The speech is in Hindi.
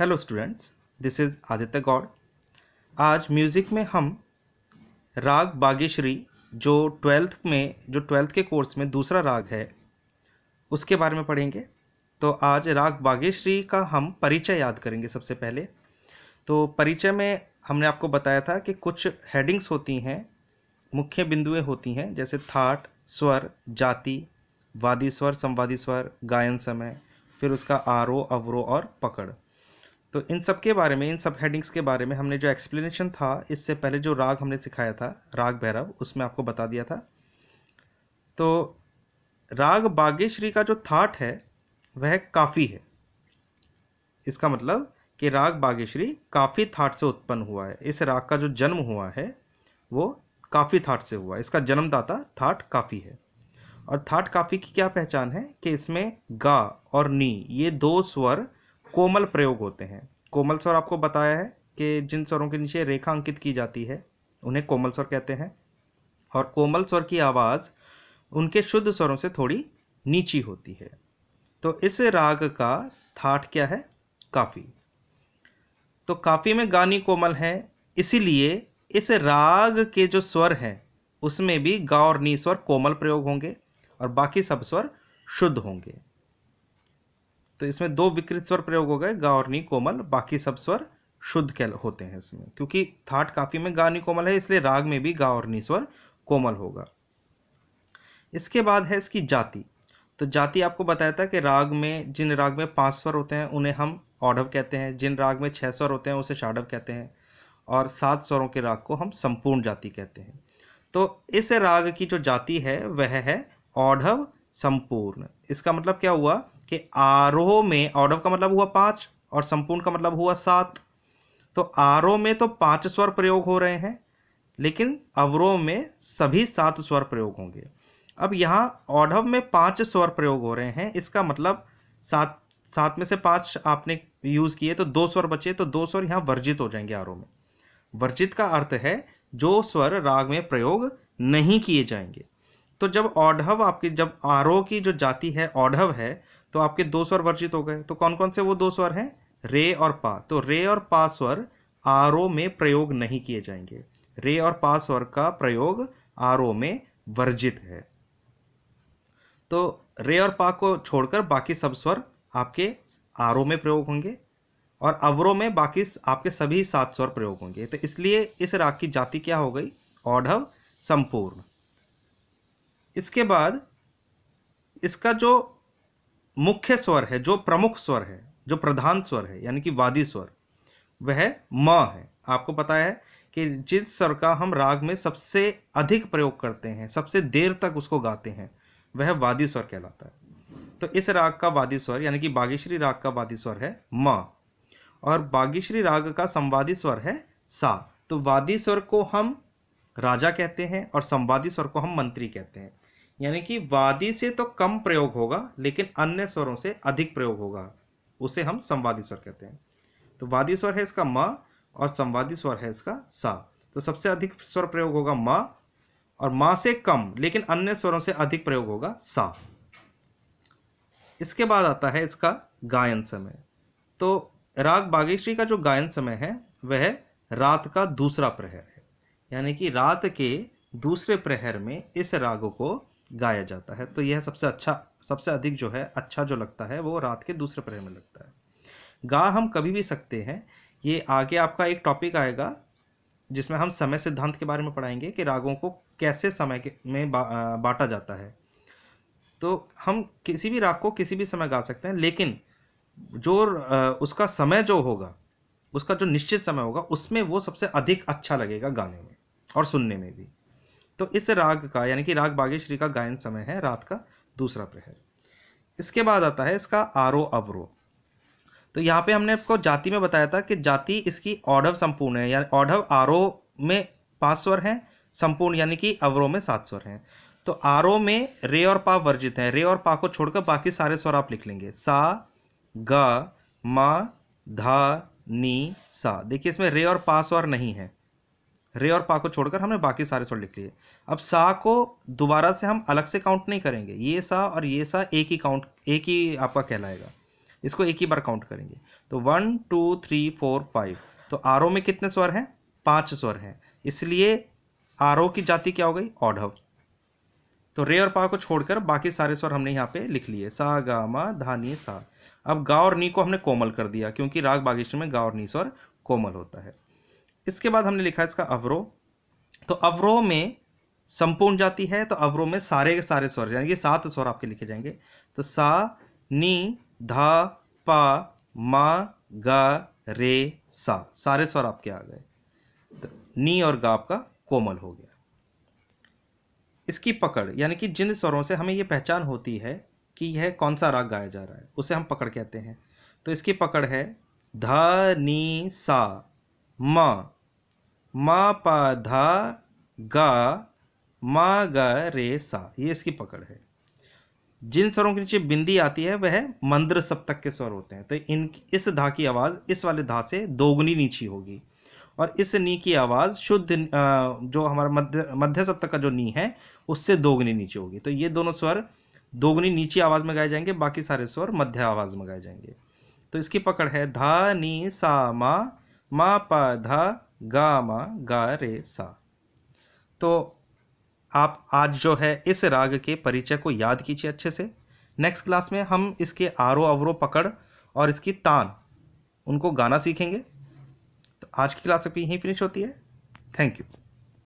hello students this is Aditya Gaur आज म्यूज़िक में हम राग बागेश्री जो ट्वेल्थ में जो ट्वेल्थ के कोर्स में दूसरा राग है उसके बारे में पढ़ेंगे तो आज राग बागेश्री का हम परिचय याद करेंगे सबसे पहले तो परिचय में हमने आपको बताया था कि कुछ हेडिंग्स होती हैं मुख्य बिंदुएं होती हैं जैसे थाट स्वर जाति वादी स्वर संवादी स्वर गायन समय फिर उसका आरोह अवरोह और पकड़ तो इन सब के बारे में इन सब हेडिंग्स के बारे में हमने जो एक्सप्लेनेशन था इससे पहले जो राग हमने सिखाया था राग भैरव उसमें आपको बता दिया था तो राग बागेश्री का जो थाट है वह काफ़ी है इसका मतलब कि राग बागेश्री काफ़ी थाट से उत्पन्न हुआ है इस राग का जो जन्म हुआ है वो काफ़ी थाट से हुआ है इसका जन्मदाता थाट काफ़ी है और थाट काफ़ी की क्या पहचान है कि इसमें गा और नी ये दो स्वर कोमल प्रयोग होते हैं कोमल स्वर आपको बताया है कि जिन स्वरों के नीचे रेखा अंकित की जाती है उन्हें कोमल स्वर कहते हैं और कोमल स्वर की आवाज़ उनके शुद्ध स्वरों से थोड़ी नीची होती है तो इस राग का थाट क्या है काफ़ी तो काफ़ी में गानी कोमल है इसीलिए इस राग के जो स्वर हैं उसमें भी गा और नी स्वर कोमल प्रयोग होंगे और बाकी सब स्वर शुद्ध होंगे तो इसमें दो विकृत स्वर प्रयोग हो गए गा और नी कोमल बाकी सब स्वर शुद्ध कह होते हैं इसमें क्योंकि थाट काफी में गा नी कोमल है इसलिए राग में भी गा और नी स्वर कोमल होगा इसके बाद है इसकी जाति तो जाति आपको बताया था कि राग में जिन राग में पांच स्वर होते हैं उन्हें हम औढ़व कहते हैं जिन राग में छः स्वर होते हैं उसे शाढ़व कहते हैं और सात स्वरों के राग को हम संपूर्ण जाति कहते हैं तो इस राग की जो जाति है वह है औढ़व संपूर्ण इसका मतलब क्या हुआ कि आरोह में ऑडव का मतलब हुआ पाँच और संपूर्ण का मतलब हुआ सात तो आरोह में तो पाँच स्वर प्रयोग हो रहे हैं लेकिन अवरोह में सभी सात स्वर प्रयोग होंगे अब यहाँ ऑडव में पाँच स्वर प्रयोग हो रहे हैं इसका मतलब सात सात में से पाँच आपने यूज़ किए तो दो स्वर बचे तो दो स्वर यहाँ वर्जित हो जाएंगे आरोह में वर्जित का अर्थ है जो स्वर राग में प्रयोग नहीं किए जाएंगे तो जब औढ़व आपकी जब आरोह की जो जाति है औढ़व है तो आपके दो स्वर वर्जित हो गए तो कौन कौन से वो दो स्वर हैं रे और पा तो रे और पा स्वर आर में प्रयोग नहीं किए जाएंगे रे और पा स्वर का प्रयोग आरओ में वर्जित है तो रे और पा को छोड़कर बाकी सब स्वर आपके आरओ में प्रयोग होंगे और अवरो में बाकी आपके सभी सात स्वर प्रयोग होंगे तो इसलिए इस राग की जाति क्या हो गई औढ़व संपूर्ण इसके बाद इसका जो मुख्य स्वर है जो प्रमुख स्वर है जो प्रधान स्वर है यानी कि वादी स्वर वह म है आपको पता है कि जिस स्वर का हम राग में सबसे अधिक प्रयोग करते हैं सबसे देर तक उसको गाते हैं वह वादी स्वर कहलाता है तो इस राग का वादी स्वर यानी कि बागेश्वरी राग का वादी स्वर है म और बागेश्वरी राग का संवादी स्वर है सा तो वादी स्वर को हम राजा कहते हैं और संवादी स्वर को हम मंत्री कहते हैं यानी कि वादी से तो कम प्रयोग होगा लेकिन अन्य स्वरों से अधिक प्रयोग होगा उसे हम संवादी स्वर कहते हैं तो वादी स्वर है इसका म और संवादी स्वर है इसका सा तो सबसे अधिक स्वर प्रयोग होगा म और माँ से कम लेकिन अन्य स्वरों से अधिक प्रयोग होगा सा इसके बाद आता है इसका गायन समय तो राग बागेश्वरी का जो गायन समय है वह रात का दूसरा प्रहर है यानी कि रात के दूसरे प्रहर में इस राग को गाया जाता है तो यह सबसे अच्छा सबसे अधिक जो है अच्छा जो लगता है वो रात के दूसरे पहर में लगता है गा हम कभी भी सकते हैं ये आगे आपका एक टॉपिक आएगा जिसमें हम समय सिद्धांत के बारे में पढ़ाएंगे कि रागों को कैसे समय के में बा, बांटा जाता है तो हम किसी भी राग को किसी भी समय गा सकते हैं लेकिन जो उसका समय जो होगा उसका जो निश्चित समय होगा उसमें वो सबसे अधिक अच्छा लगेगा गाने में और सुनने में भी तो इस राग का यानी कि राग बागेश्वरी का गायन समय है रात का दूसरा प्रहर इसके बाद आता है इसका आरो अवरो तो यहाँ पे हमने आपको जाति में बताया था कि जाति इसकी औढ़व संपूर्ण है यानी औढ़व आरो में पाँच स्वर हैं संपूर्ण यानी कि अवरो में सात स्वर हैं तो आरो में रे और पा वर्जित हैं रे और पा को छोड़कर बाकी सारे स्वर आप लिख लेंगे सा ग म ध नी सा देखिए इसमें रे और पा स्वर नहीं है रे और पा को छोड़कर हमने बाकी सारे स्वर लिख लिए अब सा को दोबारा से हम अलग से काउंट नहीं करेंगे ये सा और ये सा एक ही काउंट एक ही आपका कहलाएगा इसको एक ही बार काउंट करेंगे तो one two three four five तो आर में कितने स्वर हैं पाँच स्वर हैं इसलिए आर की जाति क्या हो गई ऑढ़व तो रे और पा को छोड़कर बाकी सारे स्वर हमने यहाँ पे लिख लिए सा गा मा धानी सा अब गा और नी को हमने कोमल कर दिया क्योंकि राग बागेश्वर में गा और नी स्वर कोमल होता है इसके बाद हमने लिखा इसका अवरोह तो अवरोह में संपूर्ण जाति है तो अवरोह में सारे के सारे स्वर यानी कि सात स्वर आपके लिखे जाएंगे तो सा नी धा पा मा गा रे सा सारे स्वर आपके आ गए तो नी और गा आपका कोमल हो गया इसकी पकड़ यानी कि जिन स्वरों से हमें ये पहचान होती है कि यह कौन सा राग गाया जा रहा है उसे हम पकड़ कहते हैं तो इसकी पकड़ है ध नी सा म मा पा धा गा मा गा रे सा ये इसकी पकड़ है जिन स्वरों के नीचे बिंदी आती है वह मंद्र सप्तक के स्वर होते हैं तो इन इस धा की आवाज़ इस वाले धा से दोगुनी नीची होगी और इस नी की आवाज़ शुद्ध जो हमारा मध्य मध्य सप्तक का जो नी है उससे दोगुनी नीचे होगी तो ये दोनों स्वर दोगुनी नीची आवाज़ में गाए जाएंगे बाकी सारे स्वर मध्य आवाज़ में गाए जाएंगे तो इसकी पकड़ है धा नी सा मा मा पा धा गा मा गा रे सा तो आप आज जो है इस राग के परिचय को याद कीजिए अच्छे से नेक्स्ट क्लास में हम इसके आरो अवरो पकड़ और इसकी तान उनको गाना सीखेंगे तो आज की क्लास अभी यहीं फिनिश होती है थैंक यू